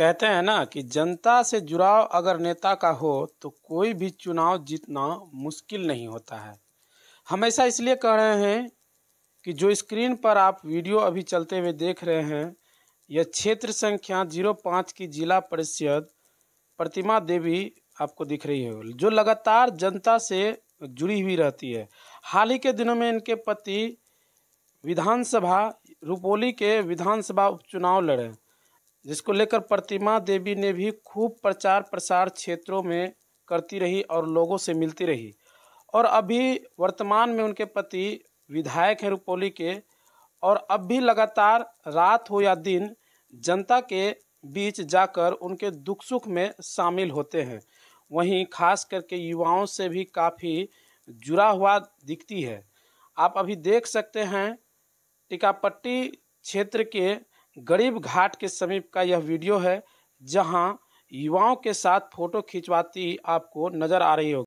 कहते हैं ना कि जनता से जुड़ाव अगर नेता का हो तो कोई भी चुनाव जीतना मुश्किल नहीं होता है हम ऐसा इसलिए कह रहे हैं कि जो स्क्रीन पर आप वीडियो अभी चलते हुए देख रहे हैं यह क्षेत्र संख्या जीरो पाँच की जिला परिषद प्रतिमा देवी आपको दिख रही है जो लगातार जनता से जुड़ी हुई रहती है हाल ही के दिनों में इनके पति विधानसभा रुपोली के विधानसभा उपचुनाव लड़े जिसको लेकर प्रतिमा देवी ने भी खूब प्रचार प्रसार क्षेत्रों में करती रही और लोगों से मिलती रही और अभी वर्तमान में उनके पति विधायक हैं रुपोली के और अब भी लगातार रात हो या दिन जनता के बीच जाकर उनके दुख सुख में शामिल होते हैं वहीं खास करके युवाओं से भी काफ़ी जुड़ा हुआ दिखती है आप अभी देख सकते हैं टिकापट्टी क्षेत्र के गरीब घाट के समीप का यह वीडियो है जहां युवाओं के साथ फोटो खिंचवाती आपको नजर आ रही होगी